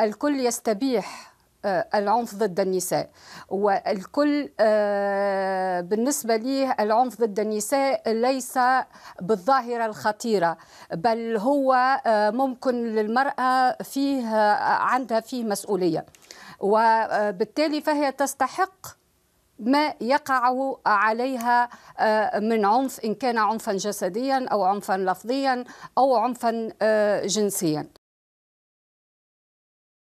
الكل يستبيح آه، العنف ضد النساء والكل آه، بالنسبة لي العنف ضد النساء ليس بالظاهرة الخطيرة بل هو آه، ممكن للمرأة فيه عندها فيه مسؤولية وبالتالي فهي تستحق ما يقع عليها من عنف إن كان عنفا جسديا أو عنفا لفظيا أو عنفا جنسيا